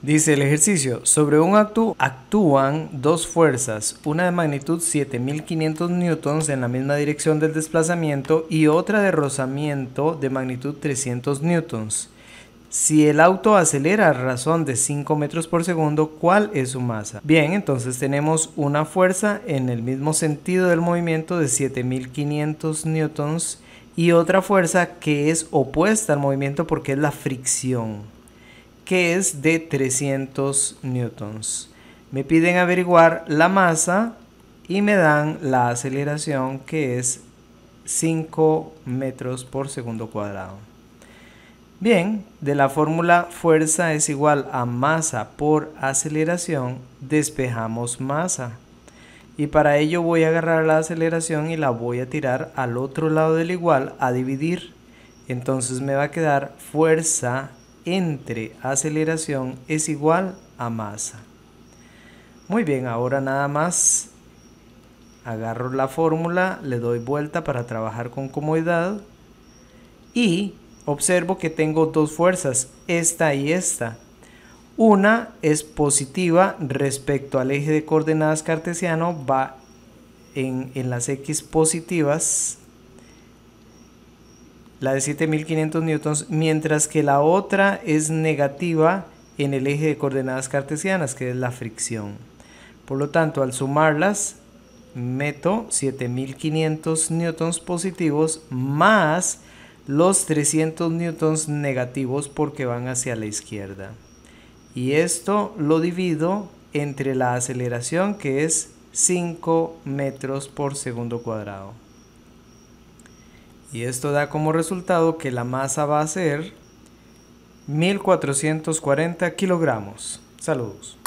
Dice el ejercicio, sobre un acto actúan dos fuerzas, una de magnitud 7500 newtons en la misma dirección del desplazamiento y otra de rozamiento de magnitud 300 newtons. Si el auto acelera a razón de 5 metros por segundo, ¿cuál es su masa? Bien, entonces tenemos una fuerza en el mismo sentido del movimiento de 7500 newtons y otra fuerza que es opuesta al movimiento porque es la fricción que es de 300 newtons. Me piden averiguar la masa y me dan la aceleración que es 5 metros por segundo cuadrado. Bien, de la fórmula fuerza es igual a masa por aceleración, despejamos masa. Y para ello voy a agarrar la aceleración y la voy a tirar al otro lado del igual a dividir. Entonces me va a quedar fuerza entre aceleración es igual a masa. Muy bien, ahora nada más agarro la fórmula, le doy vuelta para trabajar con comodidad y observo que tengo dos fuerzas, esta y esta. Una es positiva respecto al eje de coordenadas cartesiano, va en, en las x positivas la de 7500 newtons, mientras que la otra es negativa en el eje de coordenadas cartesianas, que es la fricción. Por lo tanto, al sumarlas, meto 7500 newtons positivos más los 300 newtons negativos porque van hacia la izquierda. Y esto lo divido entre la aceleración que es 5 metros por segundo cuadrado. Y esto da como resultado que la masa va a ser 1440 kilogramos. Saludos.